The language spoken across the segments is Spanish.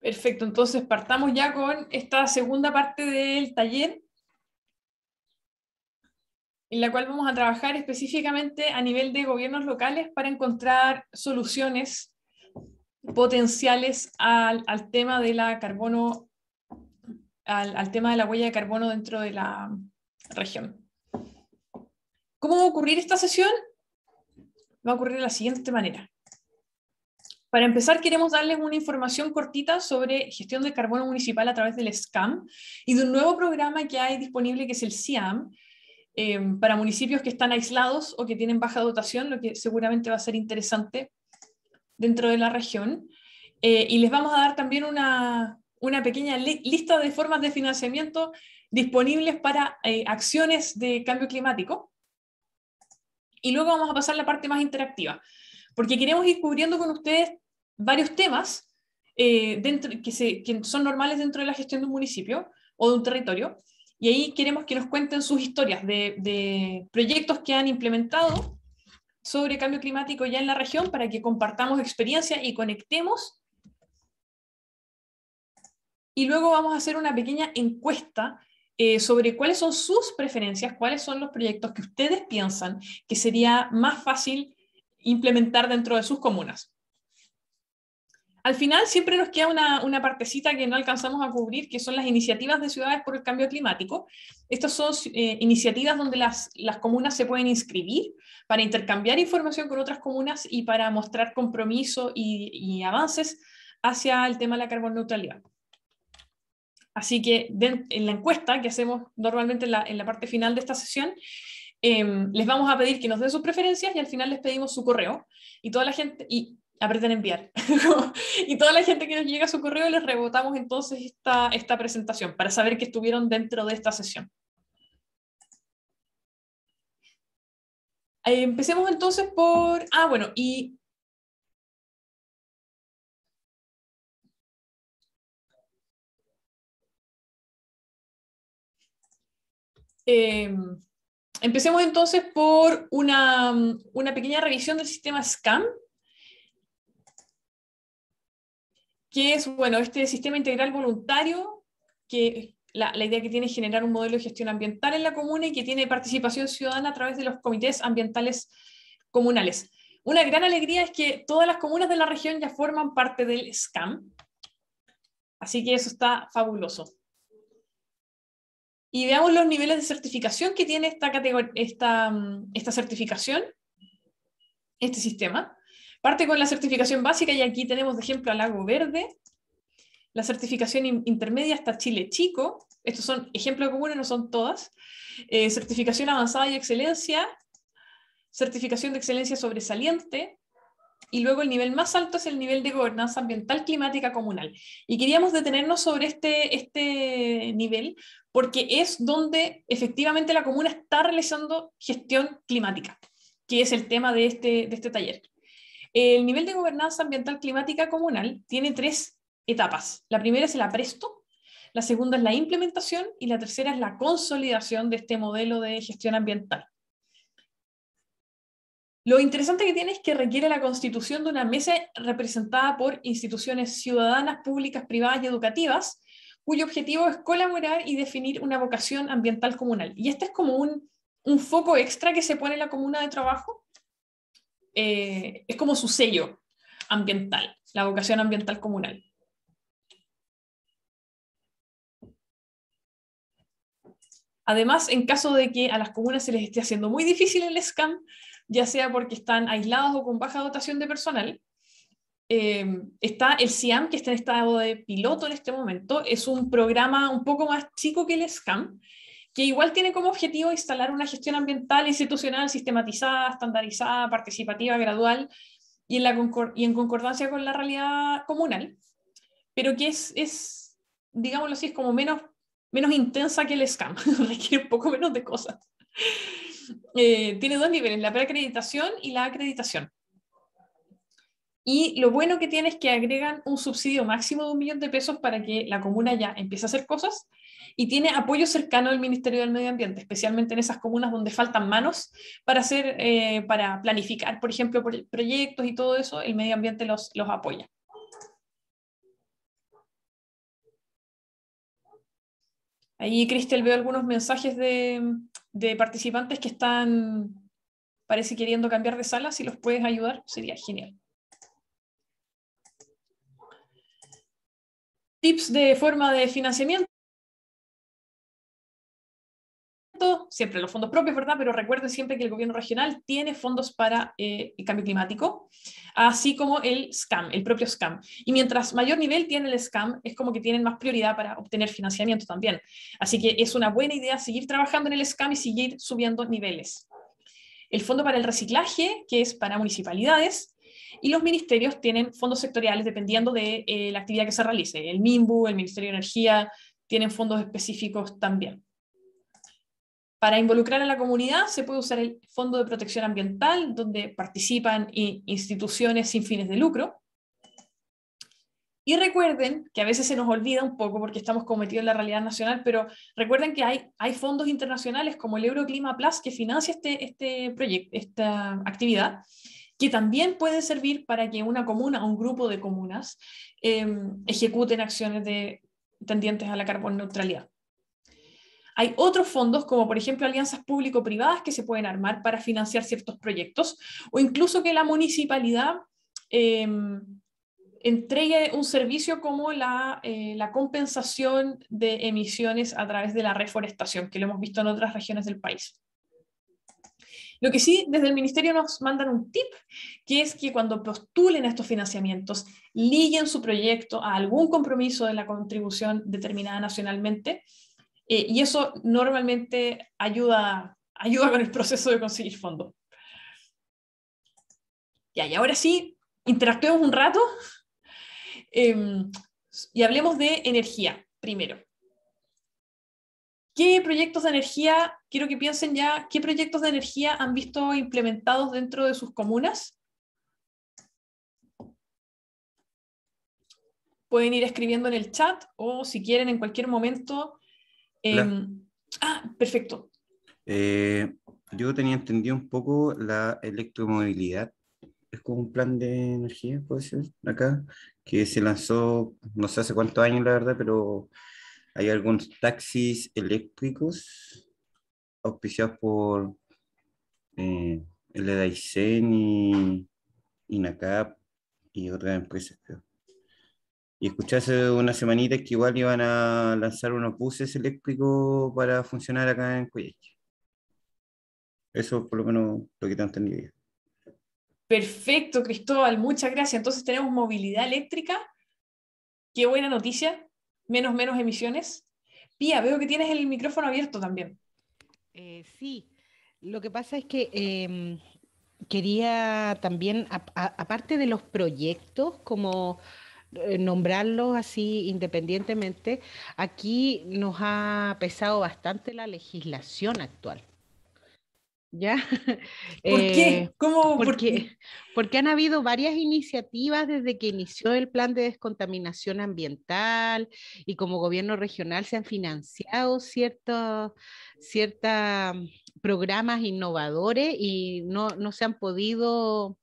Perfecto, entonces partamos ya con esta segunda parte del taller, en la cual vamos a trabajar específicamente a nivel de gobiernos locales para encontrar soluciones potenciales al, tema de la carbono, al, al tema de la huella de carbono dentro de la región. ¿Cómo va a ocurrir esta sesión? Va a ocurrir de la siguiente manera. Para empezar, queremos darles una información cortita sobre gestión de carbono municipal a través del SCAM y de un nuevo programa que hay disponible que es el CIAM, em, para municipios que están aislados o que tienen baja dotación, lo que seguramente va a ser interesante dentro de la región. Eh, y les vamos a dar también una, pequeña lista de formas de financiamiento disponibles para eh, acciones de cambio climático. Y luego vamos a pasar a la parte más interactiva, porque queremos ir cubriendo con ustedes varios temas eh, que, son normales dentro de la gestión de un municipio o de un territorio. Y ahí queremos que nos cuenten sus historias de, proyectos que han implementado sobre cambio climático ya en la región para que compartamos experiencia y conectemos. Y luego vamos a hacer una pequeña encuesta eh, sobre cuáles son sus preferencias, cuáles son los proyectos que ustedes piensan que sería más fácil implementar dentro de sus comunas. Al final siempre nos queda una, partecita que no alcanzamos a cubrir, que son las iniciativas de ciudades por el cambio climático. Estas son eh, iniciativas donde las, comunas se pueden inscribir para intercambiar información con otras comunas y para mostrar compromiso y, avances hacia el tema de la carbon neutralidad. Así que en la encuesta que hacemos normalmente en la parte final de esta sesión, Em, les vamos a pedir que nos den sus preferencias y al final les pedimos su correo y toda la gente, y apreten enviar, y toda la gente que nos llega su correo les rebotamos entonces esta, esta presentación para saber que estuvieron dentro de esta sesión. Eh, empecemos entonces por, ah bueno, y Eh, empecemos entonces por una, pequeña revisión del sistema SCAM, que es, bueno, este sistema integral voluntario, que la, la, idea que tiene es generar un modelo de gestión ambiental en la comuna y que tiene participación ciudadana a través de los comités ambientales comunales. Una gran alegría es que todas las comunas de la región ya forman parte del SCAM, así que eso está fabuloso y veamos los niveles de certificación que tiene esta, esta, mm, esta certificación, este sistema. Parte con la certificación básica y aquí tenemos de ejemplo a Lago Verde. La certificación intermedia hasta Chile Chico. Estos son ejemplos comunes, no son todas. Eh, certificación avanzada y excelencia. Certificación de excelencia sobresaliente y luego el nivel más alto es el nivel de gobernanza ambiental, climática, comunal. Y queríamos detenernos sobre este, este nivel porque es donde efectivamente la comuna está realizando gestión climática, que es el tema de este, de este taller. El nivel de gobernanza ambiental, climática, comunal tiene tres etapas. La primera es el apresto, la segunda es la implementación y la tercera es la consolidación de este modelo de gestión ambiental. Lo interesante que tiene es que requiere la constitución de una mesa representada por instituciones ciudadanas, públicas, privadas y educativas, cuyo objetivo es colaborar y definir una vocación ambiental comunal. Y este es como un, foco extra que se pone en la comuna de trabajo. Eh, es como su sello ambiental, la vocación ambiental comunal. Además, en caso de que a las comunas se les esté haciendo muy difícil el SCAM, ya sea porque están aislados o con baja dotación de personal. Eh, está el SIAM, que está en estado de piloto en este momento. Es un programa un poco más chico que el SCAM, que igual tiene como objetivo instalar una gestión ambiental institucional sistematizada, estandarizada, participativa, gradual y en, la en concordancia con la realidad comunal, pero que es, es digámoslo así, es como menos, menos intensa que el SCAM, requiere un poco menos de cosas. Eh, tiene dos niveles, la preacreditación y la acreditación. Y lo bueno que tiene es que agregan un subsidio máximo de un millón de pesos para que la comuna ya empiece a hacer cosas y tiene apoyo cercano al Ministerio del Medio Ambiente, especialmente en esas comunas donde faltan manos para, hacer, eh, para planificar, por ejemplo, proyectos y todo eso, el medio ambiente los, los apoya. Ahí, Cristel, veo algunos mensajes de, de participantes que están, parece, queriendo cambiar de sala, si los puedes ayudar, sería genial. Tips de forma de financiamiento siempre los fondos propios, ¿verdad? Pero recuerden siempre que el gobierno regional tiene fondos para el eh, cambio climático, así como el SCAM, el propio SCAM. Y mientras mayor nivel tiene el SCAM, es como que tienen más prioridad para obtener financiamiento también. Así que es una buena idea seguir trabajando en el SCAM y seguir subiendo niveles. El fondo para el reciclaje, que es para municipalidades, y los ministerios tienen fondos sectoriales dependiendo de eh, la actividad que se realice. El MIMBU, el Ministerio de Energía, tienen fondos específicos también. Para involucrar a la comunidad se puede usar el Fondo de Protección Ambiental, donde participan instituciones sin fines de lucro. Y recuerden, que a veces se nos olvida un poco porque estamos cometidos en la realidad nacional, pero recuerden que hay, fondos internacionales como el Euroclima Plus que financia este, este proyecto, esta actividad, que también puede servir para que una comuna o un grupo de comunas em, ejecuten acciones de, tendientes a la carbon neutralidad. Hay otros fondos, como por ejemplo alianzas público-privadas que se pueden armar para financiar ciertos proyectos, o incluso que la municipalidad em, entregue un servicio como la, eh, la, compensación de emisiones a través de la reforestación, que lo hemos visto en otras regiones del país. Lo que sí, desde el ministerio nos mandan un tip, que es que cuando postulen estos financiamientos, liguen su proyecto a algún compromiso de la contribución determinada nacionalmente eh, y eso normalmente ayuda, ayuda con el proceso de conseguir fondos. y ahora sí, interactuemos un rato em, y hablemos de energía primero. ¿Qué proyectos de energía, quiero que piensen ya, qué proyectos de energía han visto implementados dentro de sus comunas? Pueden ir escribiendo en el chat o si quieren en cualquier momento Em, ah, perfecto. Eh, yo tenía entendido un poco la electromovilidad. Es como un plan de energía, puede ser, acá, que se lanzó no sé hace cuántos años, la verdad, pero hay algunos taxis eléctricos auspiciados por eh, y INACAP y otras empresas, creo. Y escuché hace una semanita que igual iban a lanzar unos buses eléctricos para funcionar acá en Coyeche Eso es por lo menos lo que te entendido. Perfecto, Cristóbal, muchas gracias. Entonces tenemos movilidad eléctrica. Qué buena noticia. Menos, menos emisiones. Pía, veo que tienes el micrófono abierto también. Eh, sí, lo que pasa es que em, quería también, aparte de los proyectos, como eh, nombrarlos así independientemente, aquí nos ha pesado bastante la legislación actual. ¿Ya? ¿Por qué? Eh, ¿Cómo? Porque, ¿por qué? porque han habido varias iniciativas desde que inició el plan de descontaminación ambiental y como gobierno regional se han financiado ciertos cierta programas innovadores y no, no se han podido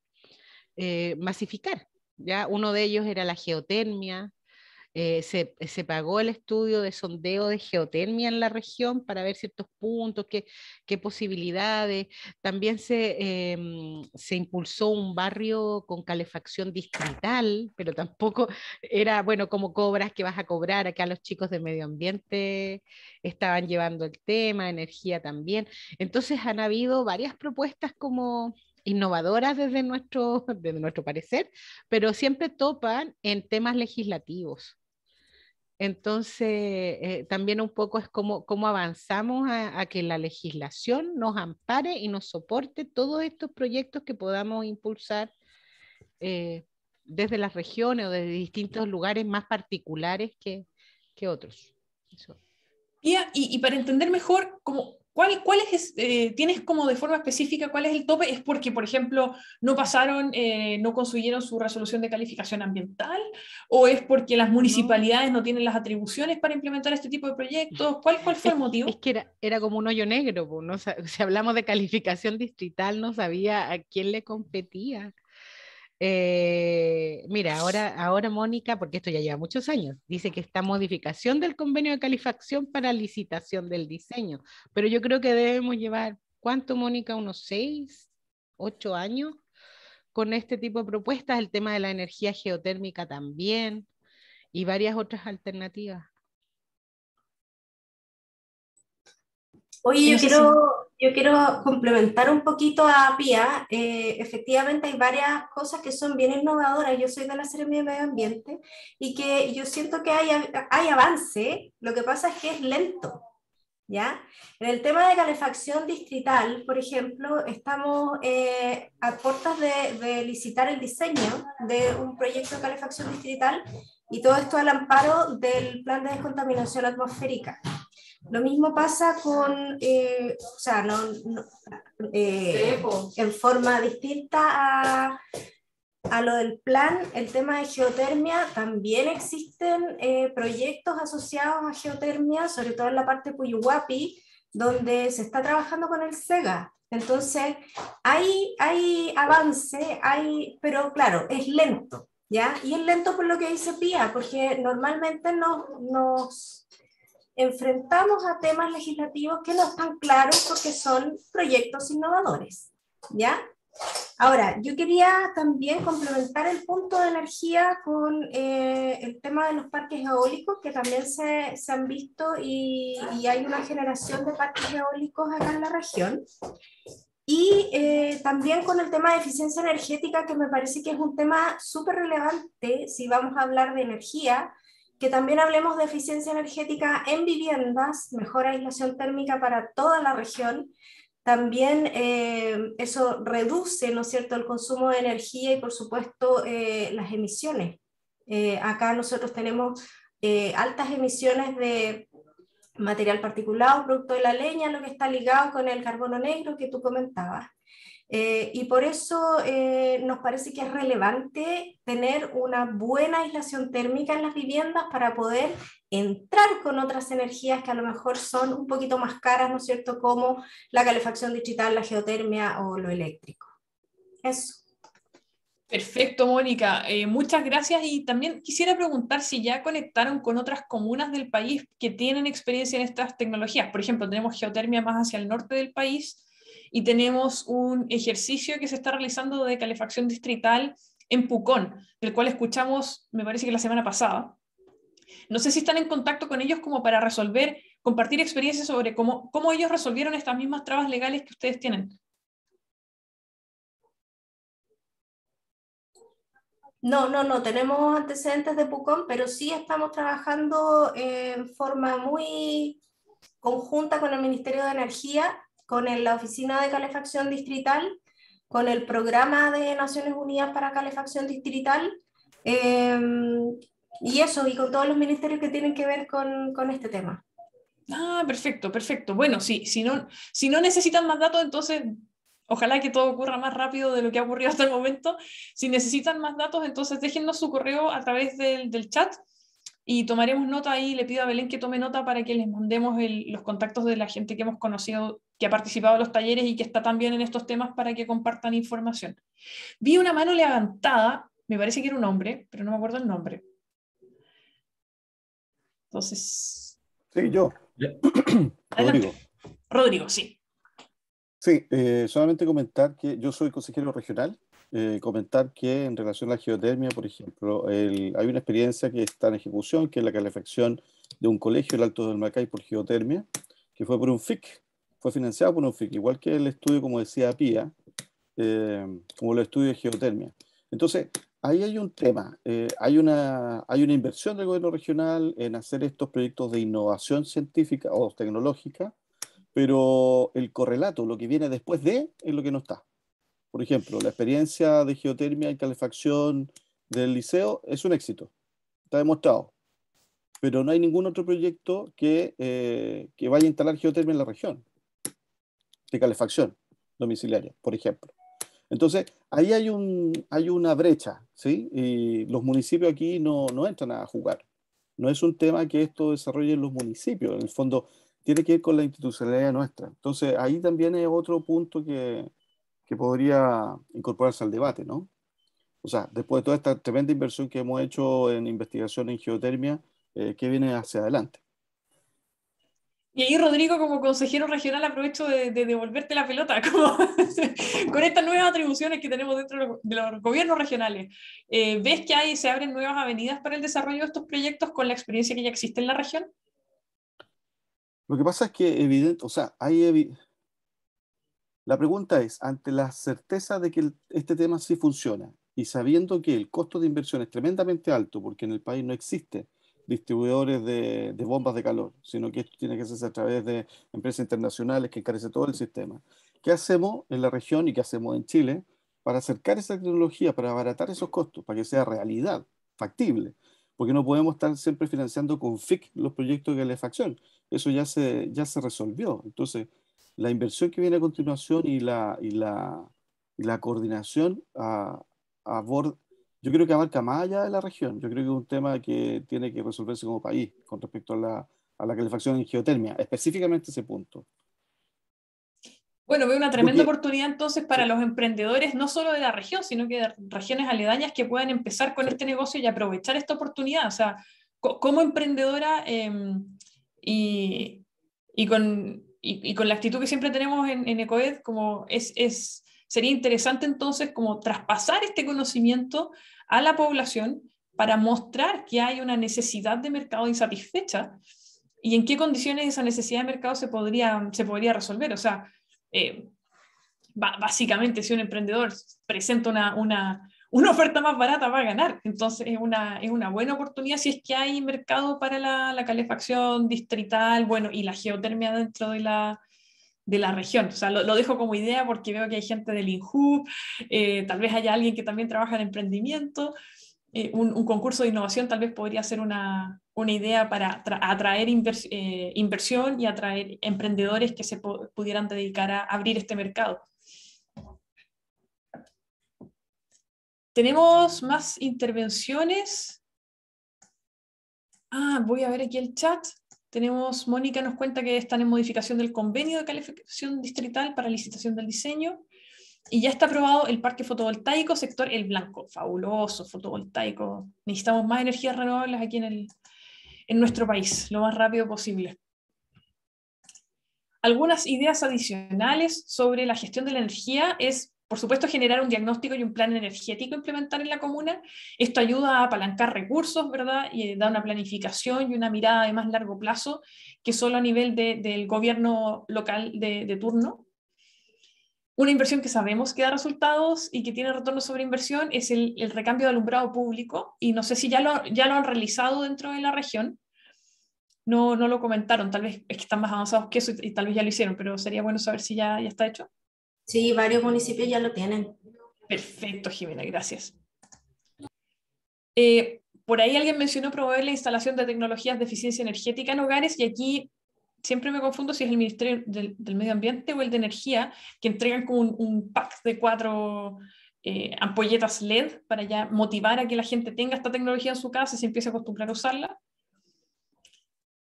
eh, masificar. ¿ya? Uno de ellos era la geotermia. Eh, se, pagó el estudio de sondeo de geotermia en la región para ver ciertos puntos, qué, qué posibilidades. También se, em, se impulsó un barrio con calefacción distrital, pero tampoco era, bueno, como cobras que vas a cobrar. Acá los chicos de medio ambiente estaban llevando el tema, energía también. Entonces han habido varias propuestas como innovadoras desde nuestro, nuestro parecer, pero siempre topan en temas legislativos. Entonces, eh, también un poco es cómo, avanzamos a, que la legislación nos ampare y nos soporte todos estos proyectos que podamos impulsar eh, desde las regiones o desde distintos lugares más particulares que, otros. Y, para entender mejor, ¿cómo...? ¿Cuál, es, eh, tienes como de forma específica cuál es el tope? ¿Es porque, por ejemplo, no pasaron, eh, no consiguieron su resolución de calificación ambiental? ¿O es porque las municipalidades no, tienen las atribuciones para implementar este tipo de proyectos? ¿Cuál, cuál fue el motivo? Es, que era, como un hoyo negro, ¿no? si hablamos de calificación distrital, no sabía a quién le competía. Eh, mira, ahora, ahora Mónica, porque esto ya lleva muchos años, dice que esta modificación del convenio de calefacción para licitación del diseño, pero yo creo que debemos llevar, ¿cuánto Mónica? ¿Unos seis, ocho años? con este tipo de propuestas, el tema de la energía geotérmica también y varias otras alternativas. Oye, yo quiero, yo quiero complementar un poquito a Pía. Eh, efectivamente, hay varias cosas que son bien innovadoras. Yo soy de la serie de Medio Ambiente y que yo siento que hay, hay avance, lo que pasa es que es lento. ¿Ya? En el tema de calefacción distrital, por ejemplo, estamos eh, a puertas de, de licitar el diseño de un proyecto de calefacción distrital y todo esto al amparo del plan de descontaminación atmosférica. Lo mismo pasa con, eh, o sea, no, eh, en forma distinta a, a, lo del plan, el tema de geotermia, también existen eh, proyectos asociados a geotermia, sobre todo en la parte Puyuhuapi, donde se está trabajando con el SEGA. Entonces, hay, hay avance, hay, pero claro, es lento, ¿ya? Y es lento por lo que dice Pía, porque normalmente nos, nos enfrentamos a temas legislativos que no están claros porque son proyectos innovadores, ¿ya? Ahora, yo quería también complementar el punto de energía con eh, el tema de los parques eólicos, que también se, se han visto y, hay una generación de parques eólicos acá en la región. Y eh, también con el tema de eficiencia energética, que me parece que es un tema súper relevante si vamos a hablar de energía, que también hablemos de eficiencia energética en viviendas, mejor aislación térmica para toda la región. También eh, eso reduce, ¿no es cierto?, el consumo de energía y, por supuesto, eh, las emisiones. Eh, acá nosotros tenemos altas emisiones de material particulado, producto de la leña, lo que está ligado con el carbono negro que tú comentabas. Eh, y por eso eh, nos parece que es relevante tener una buena aislación térmica en las viviendas para poder entrar con otras energías que a lo mejor son un poquito más caras, ¿no es cierto?, como la calefacción digital, la geotermia o lo eléctrico. Eso. Perfecto, Mónica. Eh, muchas gracias. Y también quisiera preguntar si ya conectaron con otras comunas del país que tienen experiencia en estas tecnologías. Por ejemplo, tenemos geotermia más hacia el norte del país y tenemos un ejercicio que se está realizando de calefacción distrital en Pucón, del cual escuchamos, me parece que la semana pasada. No sé si están en contacto con ellos como para resolver, compartir experiencias sobre cómo, cómo ellos resolvieron estas mismas trabas legales que ustedes tienen. No, no, no tenemos antecedentes de Pucón, pero sí estamos trabajando en forma muy conjunta con el Ministerio de Energía con la Oficina de Calefacción Distrital, con el Programa de Naciones Unidas para Calefacción Distrital, em, y eso, y con todos los ministerios que tienen que ver con, este tema. Ah, perfecto, perfecto. Bueno, sí, si no, si no necesitan más datos, entonces ojalá que todo ocurra más rápido de lo que ha ocurrido hasta el momento. Si necesitan más datos, entonces déjenos su correo a través del, del chat y tomaremos nota ahí. Le pido a Belén que tome nota para que les mandemos los contactos de la gente que hemos conocido, que ha participado en los talleres y que está también en estos temas para que compartan información. Vi una mano levantada, me parece que era un hombre, pero no me acuerdo el nombre. Entonces. Sí, yo. Rodrigo. Rodrigo, sí. Sí, eh, solamente comentar que yo soy consejero regional eh, comentar que en relación a la geotermia, por ejemplo, hay una experiencia que está en ejecución, que es la calefacción de un colegio, el Alto del Macay, por geotermia, que fue por un FIC, fue financiado por un FIC, igual que el estudio, como decía Pía, eh, como el estudio de geotermia. Entonces, ahí hay un tema, eh, hay, una, hay una inversión del gobierno regional en hacer estos proyectos de innovación científica o tecnológica, pero el correlato, lo que viene después de, es lo que no está. Por ejemplo, la experiencia de geotermia y calefacción del liceo es un éxito, está demostrado. Pero no hay ningún otro proyecto que, eh, que vaya a instalar geotermia en la región, de calefacción domiciliaria, por ejemplo. Entonces, ahí hay, un, hay una brecha, ¿sí? Y los municipios aquí no, no entran a jugar. No es un tema que esto desarrolle en los municipios, en el fondo tiene que ver con la institucionalidad nuestra. Entonces, ahí también es otro punto que, que podría incorporarse al debate, ¿no? O sea, después de toda esta tremenda inversión que hemos hecho en investigación en geotermia, eh, ¿qué viene hacia adelante? Y ahí, Rodrigo, como consejero regional, aprovecho de, devolverte la pelota como, con estas nuevas atribuciones que tenemos dentro de los, gobiernos regionales. Eh, ¿Ves que ahí se abren nuevas avenidas para el desarrollo de estos proyectos con la experiencia que ya existe en la región? Lo que pasa es que, evidente, o sea, hay, la pregunta es, ante la certeza de que este tema sí funciona y sabiendo que el costo de inversión es tremendamente alto, porque en el país no existe distribuidores de, bombas de calor, sino que esto tiene que hacerse a través de empresas internacionales que encarece todo el sistema. ¿Qué hacemos en la región y qué hacemos en Chile para acercar esa tecnología, para abaratar esos costos, para que sea realidad, factible? Porque no podemos estar siempre financiando con FIC los proyectos de calefacción. Eso ya se, ya se resolvió. Entonces, la inversión que viene a continuación y la, la, coordinación a, a yo creo que abarca más allá de la región. Yo creo que es un tema que tiene que resolverse como país con respecto a la, calefacción en geotermia, específicamente ese punto. Bueno, veo una tremenda oportunidad entonces para los emprendedores, no solo de la región, sino que de regiones aledañas que puedan empezar con este negocio y aprovechar esta oportunidad. O sea, como emprendedora em, y, con, y, con la actitud que siempre tenemos en, ECOED, como es, sería interesante entonces como traspasar este conocimiento a la población para mostrar que hay una necesidad de mercado insatisfecha y en qué condiciones esa necesidad de mercado se podría, se podría resolver. O sea, eh, básicamente si un emprendedor presenta una, una oferta más barata va a ganar. Entonces es una, es una buena oportunidad si es que hay mercado para la, calefacción distrital, bueno, y la geotermia dentro de la, de la región. O sea, lo, dejo como idea porque veo que hay gente del INJU, eh, tal vez haya alguien que también trabaja en emprendimiento. Eh, un, concurso de innovación tal vez podría ser una, una idea para atraer eh, inversión y atraer emprendedores que se pudieran dedicar a abrir este mercado. Tenemos más intervenciones. Ah, voy a ver aquí el chat. Tenemos, Mónica nos cuenta que están en modificación del convenio de calificación distrital para licitación del diseño. Y ya está aprobado el parque fotovoltaico sector El Blanco. Fabuloso, fotovoltaico. Necesitamos más energías renovables aquí en, en nuestro país, lo más rápido posible. Algunas ideas adicionales sobre la gestión de la energía es por supuesto, generar un diagnóstico y un plan energético implementar en la comuna. Esto ayuda a apalancar recursos, ¿verdad? Y eh, da una planificación y una mirada de más largo plazo que solo a nivel del gobierno local de, turno. Una inversión que sabemos que da resultados y que tiene retorno sobre inversión es el, recambio de alumbrado público. Y no sé si ya lo, ya lo han realizado dentro de la región. No, no lo comentaron, tal vez es que están más avanzados que eso y, y tal vez ya lo hicieron, pero sería bueno saber si ya, ya está hecho. Sí, varios municipios ya lo tienen. Perfecto, Jimena, gracias. Eh, por ahí alguien mencionó promover la instalación de tecnologías de eficiencia energética en hogares y aquí siempre me confundo si es el Ministerio del, Medio Ambiente o el de Energía que entregan como un, pack de cuatro eh, ampolletas LED para ya motivar a que la gente tenga esta tecnología en su casa y se empiece a acostumbrar a usarla.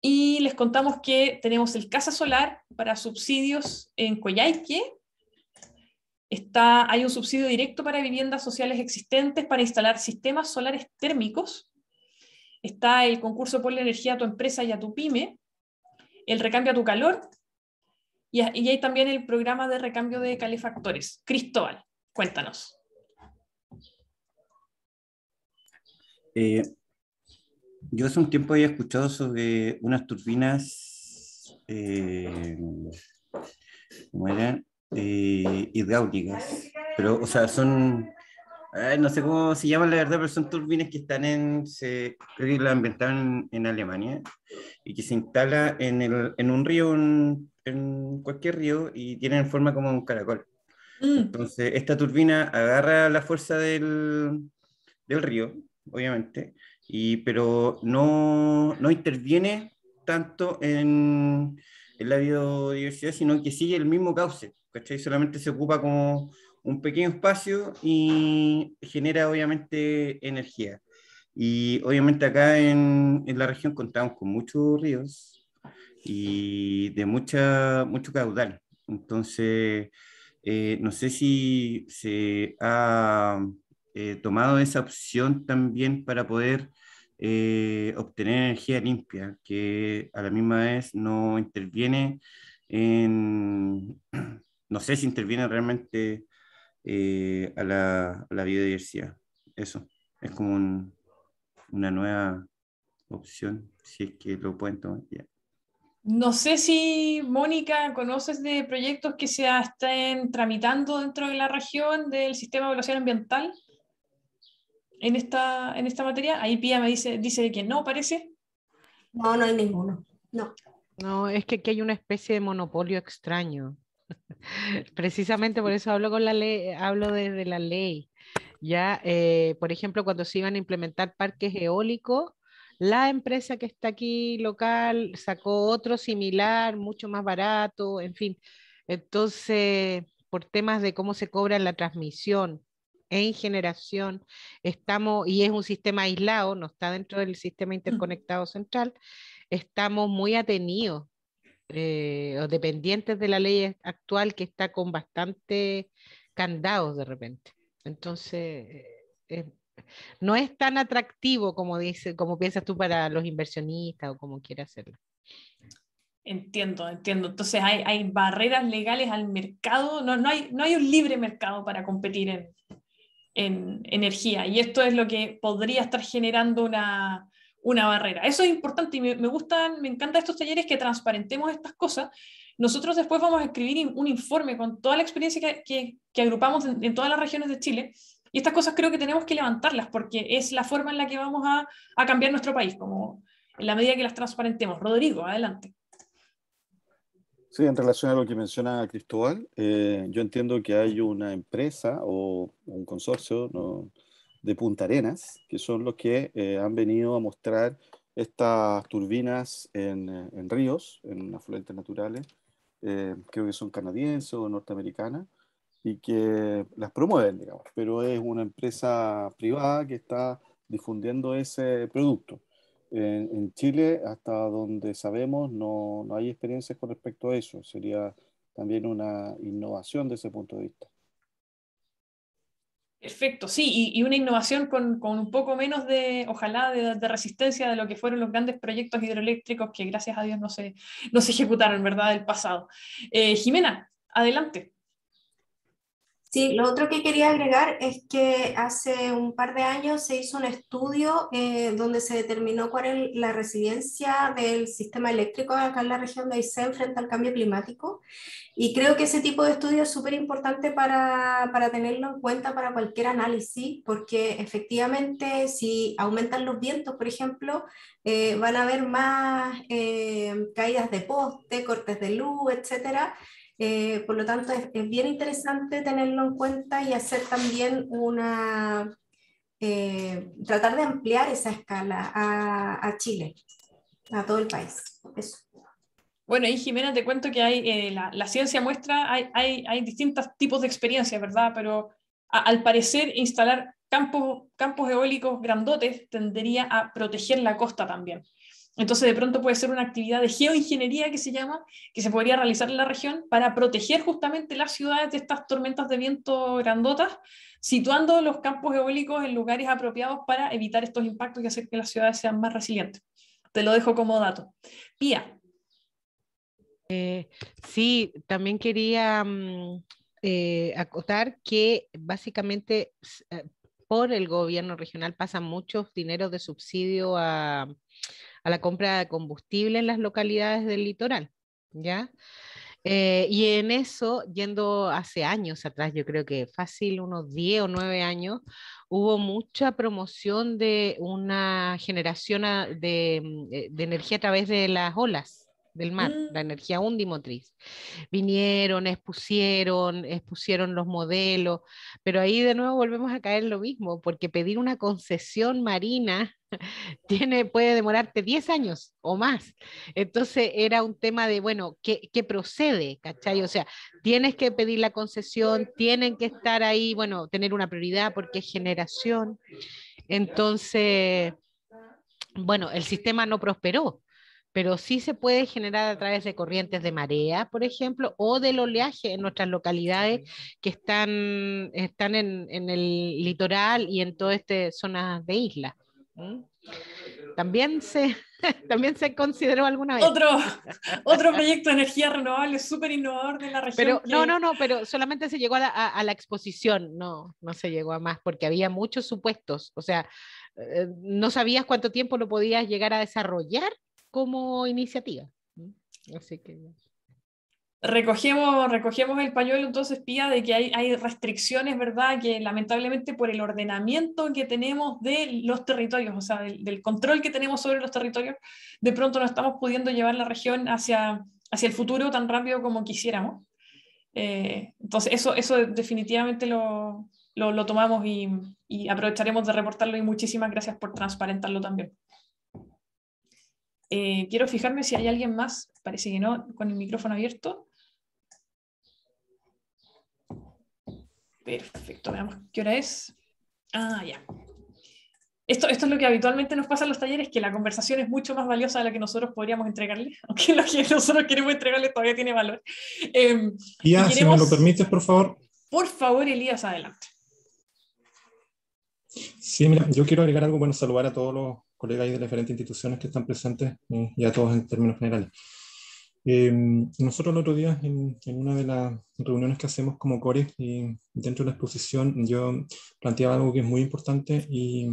Y les contamos que tenemos el Casa Solar para subsidios en Coyhaique hay un subsidio directo para viviendas sociales existentes para instalar sistemas solares térmicos. Está el concurso por la energía a tu empresa y a tu pyme. El recambio a tu calor. Y, hay también el programa de recambio de calefactores. Cristóbal, cuéntanos. Eh, yo hace un tiempo había escuchado sobre unas turbinas, eh, ¿cómo eran? Eh, hidráulicas. Pero, o sea, son. no sé cómo se llaman la verdad, pero son turbinas que están en. Se, creo que la inventaron en, Alemania y que se instala en, el, en un río, en cualquier río, y tienen forma como un caracol. Mm. Entonces, esta turbina agarra la fuerza del, del río, obviamente, y, pero no, no interviene tanto en, en la biodiversidad, sino que sigue el mismo cauce. ¿cachai? Solamente se ocupa como un pequeño espacio y genera obviamente energía. Y obviamente acá en, en la región contamos con muchos ríos y de mucha, mucho caudal. Entonces, eh, no sé si se ha eh, tomado esa opción también para poder eh, obtener energía limpia, que a la misma vez no interviene en, no sé si interviene realmente eh, a, la, biodiversidad. Eso es como una nueva opción, si es que lo pueden tomar No sé si, Mónica, conoces de proyectos que se estén tramitando dentro de la región del sistema de evaluación ambiental en esta, en esta materia. Ahí Pía me dice, dice que no, parece. No, no hay ninguno. No. No, es que aquí hay una especie de monopolio extraño. Precisamente por eso hablo con la ley, hablo desde la ley. Ya, eh, por ejemplo, cuando se iban a implementar parques eólicos, la empresa que está aquí local sacó otro similar, mucho más barato, en fin. Entonces, por temas de cómo se cobra la transmisión en generación, estamos, y es un sistema aislado, no está dentro del sistema mm. interconectado central, estamos muy atenidos eh, o dependientes de la ley actual que está con bastante candados de repente. Entonces, eh, no es tan atractivo como, dice, como piensas tú para los inversionistas o como quieras hacerlo. Entiendo, entiendo. Entonces hay, barreras legales al mercado, no, no, hay, no hay un libre mercado para competir en energía. Y esto es lo que podría estar generando una, una barrera. Eso es importante y me, me gustan, me encantan estos talleres que transparentemos estas cosas. Nosotros después vamos a escribir un informe con toda la experiencia que, agrupamos en, todas las regiones de Chile. Y estas cosas creo que tenemos que levantarlas porque es la forma en la que vamos a, cambiar nuestro país, como en la medida que las transparentemos. Rodrigo, adelante. Sí, en relación a lo que menciona Cristóbal, eh, yo entiendo que hay una empresa o un consorcio, no, de Punta Arenas, que son los que eh, han venido a mostrar estas turbinas en, eh, ríos, en afluentes naturales, eh, creo que son canadienses o norteamericanas, y que las promueven, digamos, pero es una empresa privada que está difundiendo ese producto. En, Chile, hasta donde sabemos, no, no hay experiencias con respecto a eso, sería también una innovación desde ese punto de vista. Perfecto, sí, y, una innovación con, un poco menos de, ojalá, de, resistencia de lo que fueron los grandes proyectos hidroeléctricos que gracias a Dios no se, no se ejecutaron, ¿verdad?, del pasado. Eh, Jimena, adelante. Sí, lo otro que quería agregar es que hace un par de años se hizo un estudio eh, donde se determinó cuál es la resiliencia del sistema eléctrico acá en la región de Aysén frente al cambio climático. Y creo que ese tipo de estudio es súper importante para, para tenerlo en cuenta para cualquier análisis, porque efectivamente si aumentan los vientos, por ejemplo, eh, van a haber más eh, caídas de poste, cortes de luz, etcétera, eh, por lo tanto, es, bien interesante tenerlo en cuenta y hacer también una, eh, tratar de ampliar esa escala a, Chile, a todo el país. Bueno, y Jimena, te cuento que hay, eh, la, ciencia muestra, hay, hay, distintos tipos de experiencias, ¿verdad? Pero al parecer instalar campos, campos eólicos grandotes tendería a proteger la costa también. Entonces, de pronto puede ser una actividad de geoingeniería que se llama, que se podría realizar en la región para proteger justamente las ciudades de estas tormentas de viento grandotas, situando los campos eólicos en lugares apropiados para evitar estos impactos y hacer que las ciudades sean más resilientes. Te lo dejo como dato. Pía. Eh, sí, también quería mm, eh, acotar que básicamente eh, por el gobierno regional pasan muchos dineros de subsidio a a la compra de combustible en las localidades del litoral, ¿ya? Eh, y en eso, yendo hace años atrás, yo creo que fácil, unos 10 o 9 años, hubo mucha promoción de una generación de, mm, eh, de energía a través de las olas del mar, mm. la energía undimotriz. Vinieron, expusieron, expusieron los modelos, pero ahí de nuevo volvemos a caer lo mismo, porque pedir una concesión marina tiene, puede demorarte 10 años o más. Entonces era un tema de, bueno, ¿qué, procede? ¿Cachai? O sea, tienes que pedir la concesión, tienen que estar ahí, bueno, tener una prioridad porque es generación. Entonces, bueno, el sistema no prosperó pero sí se puede generar a través de corrientes de marea, por ejemplo, o del oleaje en nuestras localidades que están, están en, en el litoral y en toda estas zonas de isla. Mm. También se, también se consideró alguna vez. Otro, otro proyecto de energía renovable súper innovador de la región. Pero, No, no, no, pero solamente se llegó a la, exposición, no, no se llegó a más, porque había muchos supuestos, o sea, eh, no sabías cuánto tiempo lo podías llegar a desarrollar como iniciativa. Así Recogemos, el pañuelo, entonces, Pía, de que hay, restricciones, ¿verdad? Que lamentablemente por el ordenamiento que tenemos de los territorios, o sea, del, control que tenemos sobre los territorios, de pronto no estamos pudiendo llevar la región hacia, hacia el futuro tan rápido como quisiéramos. Eh, entonces, eso, eso definitivamente lo, tomamos y aprovecharemos de reportarlo y muchísimas gracias por transparentarlo también. Eh, quiero fijarme si hay alguien más, parece que no, con el micrófono abierto. Perfecto, veamos qué hora es. Ah, ya. Esto, esto, es lo que habitualmente nos pasa en los talleres, que la conversación es mucho más valiosa de la que nosotros podríamos entregarle, aunque lo que nosotros queremos entregarle todavía tiene valor. Eh, si me lo permites, por favor. Por favor, Elías, adelante. Sí, mira, yo quiero agregar algo, bueno, saludar a todos los colegas de las diferentes instituciones que están presentes eh, y a todos en términos generales. Eh, nosotros el otro día, en, una de las reuniones que hacemos como CORE, y dentro de la exposición, yo planteaba algo que es muy importante y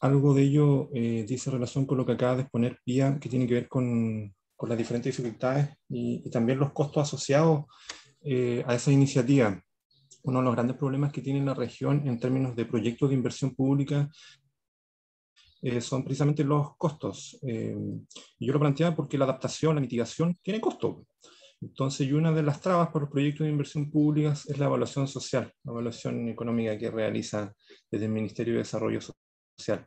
algo de ello eh, dice relación con lo que acaba de exponer Pía, que tiene que ver con, las diferentes dificultades y, también los costos asociados a esa iniciativa uno de los grandes problemas que tiene la región en términos de proyectos de inversión pública eh, son precisamente los costos. Y eh, yo lo planteaba porque la adaptación, la mitigación, tiene costo. Entonces, y una de las trabas para los proyectos de inversión pública es la evaluación social, la evaluación económica que realiza desde el Ministerio de Desarrollo Social.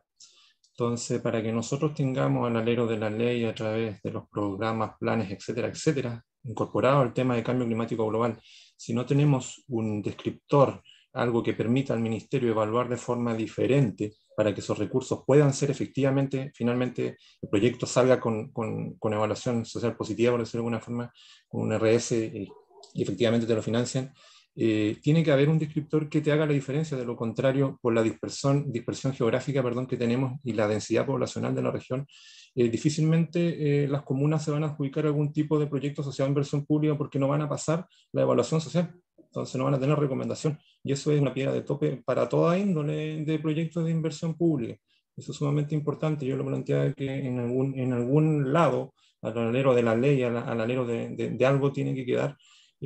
Entonces, para que nosotros tengamos al alero de la ley a través de los programas, planes, etcétera, etcétera, incorporado al tema de cambio climático global, si no tenemos un descriptor, algo que permita al Ministerio evaluar de forma diferente para que esos recursos puedan ser efectivamente, finalmente, el proyecto salga con, con, evaluación social positiva, por decirlo de alguna forma, con un RS eh, y efectivamente te lo financian, eh, tiene que haber un descriptor que te haga la diferencia, de lo contrario, por la dispersión, dispersión geográfica perdón, que tenemos y la densidad poblacional de la región, eh, difícilmente eh, las comunas se van a adjudicar algún tipo de proyecto social de inversión pública porque no van a pasar la evaluación social, entonces no van a tener recomendación. Y eso es una piedra de tope para toda índole de proyectos de inversión pública. Eso es sumamente importante. Yo lo planteaba que en algún, lado, al alero de la ley, al, alero de algo, tiene que quedar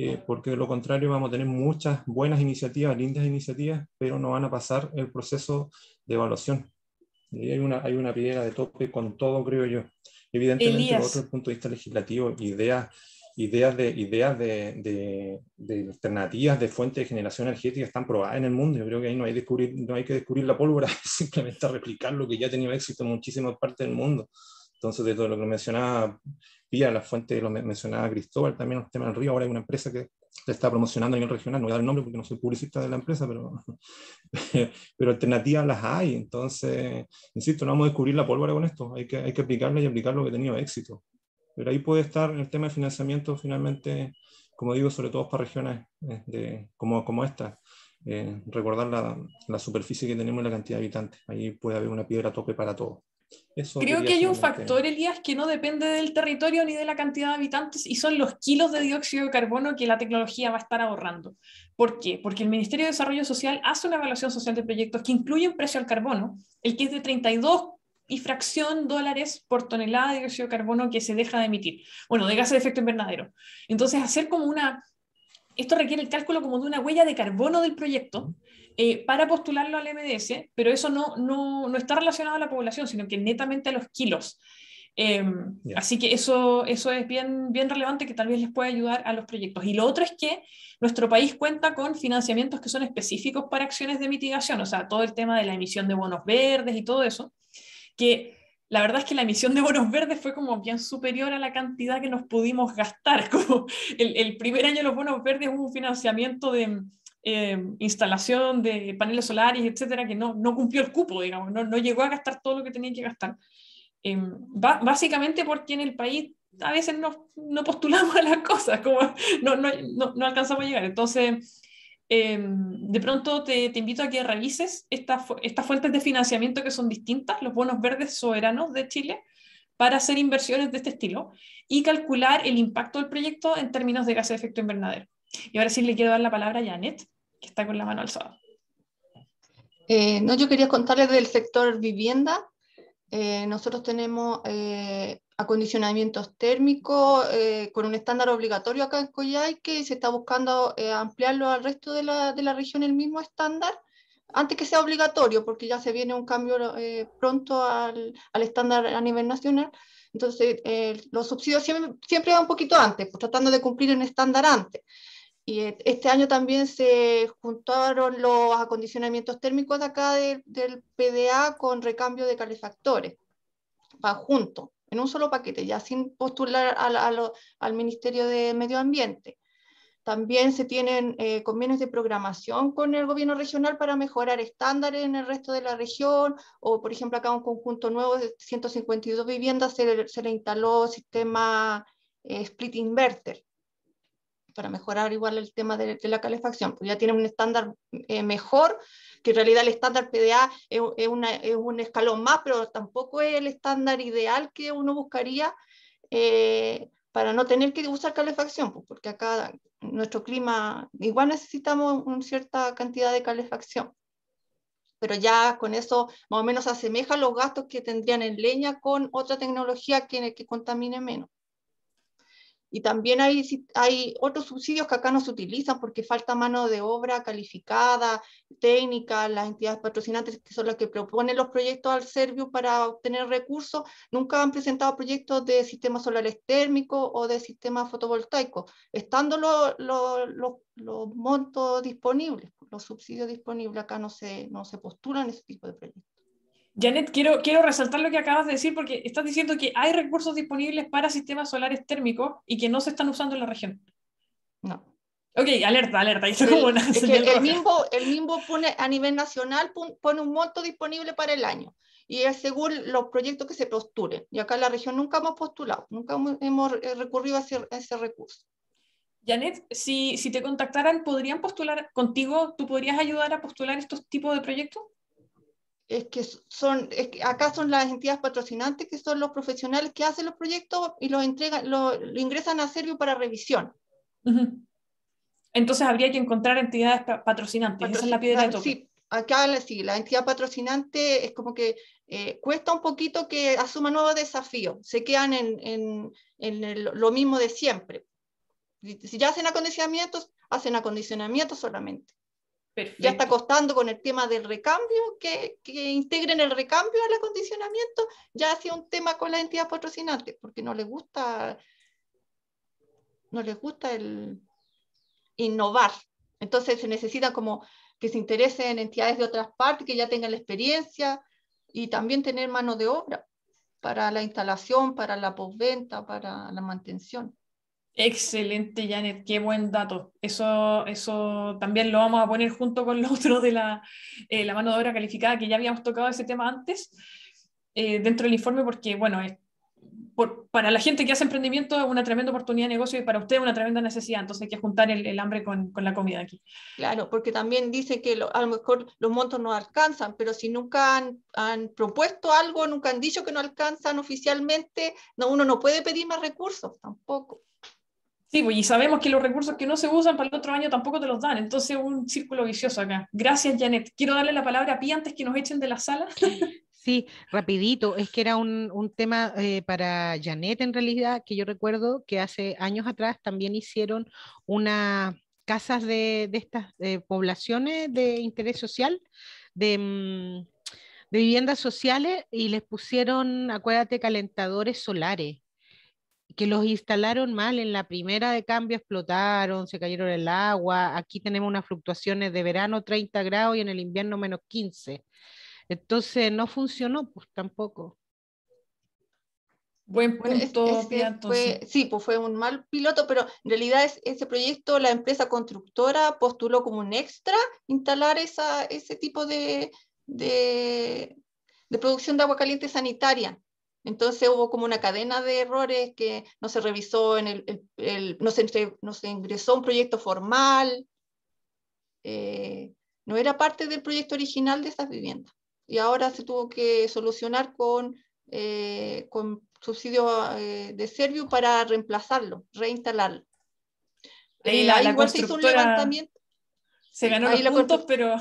eh, porque de lo contrario vamos a tener muchas buenas iniciativas, lindas iniciativas, pero no van a pasar el proceso de evaluación. Y hay una, hay una piedra de tope con todo, creo yo. Evidentemente, desde otro, punto de vista legislativo, ideas ideas de, ideas de, de, alternativas de fuentes de generación energética están probadas en el mundo. Yo creo que ahí no hay, no hay que descubrir la pólvora, simplemente replicar lo que ya ha tenido éxito en muchísimas partes del mundo. Entonces, de todo lo que mencionaba pilla la fuente, de lo mencionaba Cristóbal, también el tema del río, ahora hay una empresa que se está promocionando a nivel regional, no voy a dar el nombre porque no soy publicista de la empresa, pero, pero alternativas las hay, entonces, insisto, no vamos a descubrir la pólvora con esto, hay que, hay que aplicarla y aplicar lo que ha tenido éxito. Pero ahí puede estar el tema de financiamiento finalmente, como digo, sobre todo para regiones eh, de, como, como esta, eh, recordar la, la, superficie que tenemos y la cantidad de habitantes, ahí puede haber una piedra tope para todo. Creo que hay un factor, Elías, que no depende del territorio ni de la cantidad de habitantes y son los kilos de dióxido de carbono que la tecnología va a estar ahorrando. ¿Por qué? Porque el Ministerio de Desarrollo Social hace una evaluación social de proyectos que incluye un precio al carbono, el que es de 32 y fracción dólares por tonelada de dióxido de carbono que se deja de emitir, bueno, de gases de efecto invernadero. Entonces, hacer como una esto requiere el cálculo como de una huella de carbono del proyecto eh, para postularlo al MDS, pero eso no, no, está relacionado a la población, sino que netamente a los kilos. Em, así que eso, eso es bien, bien relevante que tal vez les pueda ayudar a los proyectos. Y lo otro es que nuestro país cuenta con financiamientos que son específicos para acciones de mitigación, o sea, todo el tema de la emisión de bonos verdes y todo eso, que la verdad es que la emisión de bonos verdes fue como bien superior a la cantidad que nos pudimos gastar. Como el, primer año de los bonos verdes hubo un financiamiento de eh, instalación de paneles solares, etcétera, que no, no cumplió el cupo, digamos, no, no, llegó a gastar todo lo que tenía que gastar. Em, básicamente porque en el país a veces no, no postulamos a las cosas, como no, no, no alcanzamos a llegar. Entonces, Em, de pronto te, invito a que revises estas fuentes de financiamiento que son distintas, los bonos verdes soberanos de Chile, para hacer inversiones de este estilo y calcular el impacto del proyecto en términos de gases de efecto invernadero. Y ahora sí le quiero dar la palabra a Janet, que está con la mano alzada. Eh, no, yo quería contarles del sector vivienda. Eh, nosotros tenemos eh, acondicionamientos térmicos eh, con un estándar obligatorio acá en Coyhai que se está buscando eh, ampliarlo al resto de la, de la, región el mismo estándar antes que sea obligatorio porque ya se viene un cambio eh, pronto al, al, estándar a nivel nacional entonces los subsidios siempre, siempre van un poquito antes pues, tratando de cumplir un estándar antes y este año también se juntaron los acondicionamientos térmicos de acá del PDA con recambio de calefactores, van juntos en un solo paquete, ya sin postular al Ministerio de Medio Ambiente. También se tienen eh, convenios de programación con el gobierno regional para mejorar estándares en el resto de la región, o por ejemplo acá un conjunto nuevo de 152 viviendas se, le instaló sistema eh, split inverter para mejorar igual el tema de, la calefacción, pues ya tiene un estándar eh, mejor que en realidad el estándar PDA es, un escalón más, pero tampoco es el estándar ideal que uno buscaría eh, para no tener que usar calefacción, pues, porque acá nuestro clima igual necesitamos una cierta cantidad de calefacción. Pero ya con eso más o menos asemeja los gastos que tendrían en leña con otra tecnología que, que contamine menos. Y también hay, hay otros subsidios que acá no se utilizan porque falta mano de obra calificada, técnica, las entidades patrocinantes que son las que proponen los proyectos al Servio para obtener recursos, nunca han presentado proyectos de sistemas solares térmicos o de sistemas fotovoltaicos, estando los montos disponibles, los subsidios disponibles acá no se, no se postulan ese tipo de proyectos. Janet, quiero, quiero resaltar lo que acabas de decir porque estás diciendo que hay recursos disponibles para sistemas solares térmicos y que no se están usando en la región. No. Ok, alerta, alerta. el, MIMBO, pone a nivel nacional pone un monto disponible para el año y es según los proyectos que se postulen. Y acá en la región nunca hemos postulado, nunca hemos recurrido a ese, recurso. Janet, si, si te contactaran, ¿podrían postular contigo? ¿Tú podrías ayudar a postular estos tipos de proyectos? es que son, acá son las entidades patrocinantes que son los profesionales que hacen los proyectos y los entregan, lo, ingresan a Servio para revisión. Entonces habría que encontrar entidades patrocinantes, esa es la piedra de toque. Sí, acá sí, la entidad patrocinante es como que eh, cuesta un poquito que asuma nuevos desafíos, se quedan en, en, en lo mismo de siempre. Si ya hacen acondicionamientos, hacen acondicionamientos solamente. Ya está costando con el tema del recambio, que, integren el recambio al acondicionamiento, ya sido un tema con las entidades patrocinantes, porque no les gusta, no les gusta el innovar. Entonces se necesita como que se interesen entidades de otras partes, que ya tengan la experiencia y también tener mano de obra para la instalación, para la postventa, para la mantención. Excelente, Janet, qué buen dato. Eso, eso también lo vamos a poner junto con lo otro de la, eh, mano de obra calificada, que ya habíamos tocado ese tema antes, eh, dentro del informe, porque, bueno, para la gente que hace emprendimiento es una tremenda oportunidad de negocio y para usted es una tremenda necesidad, entonces hay que juntar el, hambre con, la comida aquí. Claro, porque también dice que a lo mejor los montos no alcanzan, pero si nunca han, propuesto algo, nunca han dicho que no alcanzan oficialmente, no, uno no puede pedir más recursos tampoco. Sí, pues, y sabemos que los recursos que no se usan para el otro año tampoco te los dan, entonces un círculo vicioso acá. Gracias, Janet. Quiero darle la palabra a Pi antes que nos echen de la sala. Sí, rapidito, es que era un, tema eh, para Janet en realidad, que yo recuerdo que hace años atrás también hicieron unas casas de, estas eh, poblaciones de interés social, mm, de viviendas sociales, y les pusieron, acuérdate, calentadores solares que los instalaron mal, en la primera de cambio explotaron, se cayeron el agua, aquí tenemos unas fluctuaciones de verano 30 grados y en el invierno menos 15. Entonces no funcionó, pues tampoco. Buen punto, sí, pues fue un mal piloto, pero en realidad es, ese proyecto, la empresa constructora postuló como un extra instalar ese tipo de, de producción de agua caliente sanitaria entonces hubo como una cadena de errores que no se revisó, en el, no, se no, se ingresó un proyecto formal, eh, no era parte del proyecto original de estas viviendas. Y ahora se tuvo que solucionar con, eh, con subsidio eh, de Servio para reemplazarlo, reinstalarlo. Eh, ahí la, igual se hizo un levantamiento. Se ganó los puntos, pero...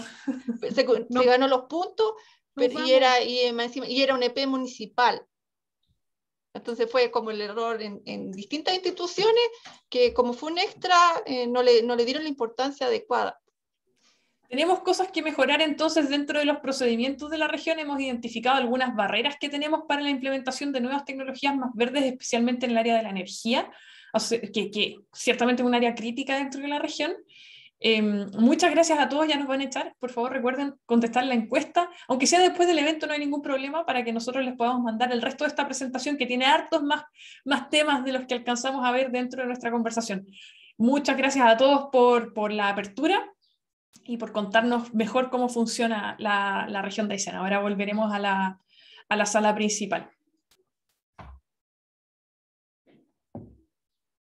Se, ganó los puntos, pero, y, era, y, y era un EP municipal. Entonces fue como el error en, distintas instituciones que como fue un extra eh, no, le, dieron la importancia adecuada. Tenemos cosas que mejorar entonces dentro de los procedimientos de la región. Hemos identificado algunas barreras que tenemos para la implementación de nuevas tecnologías más verdes, especialmente en el área de la energía, que, que ciertamente es un área crítica dentro de la región. Em, muchas gracias a todos, ya nos van a echar. Por favor, recuerden contestar la encuesta. Aunque sea después del evento, no hay ningún problema para que nosotros les podamos mandar el resto de esta presentación que tiene hartos más, temas de los que alcanzamos a ver dentro de nuestra conversación. Muchas gracias a todos por, la apertura y por contarnos mejor cómo funciona la, región de Aysén. Ahora volveremos a la sala principal.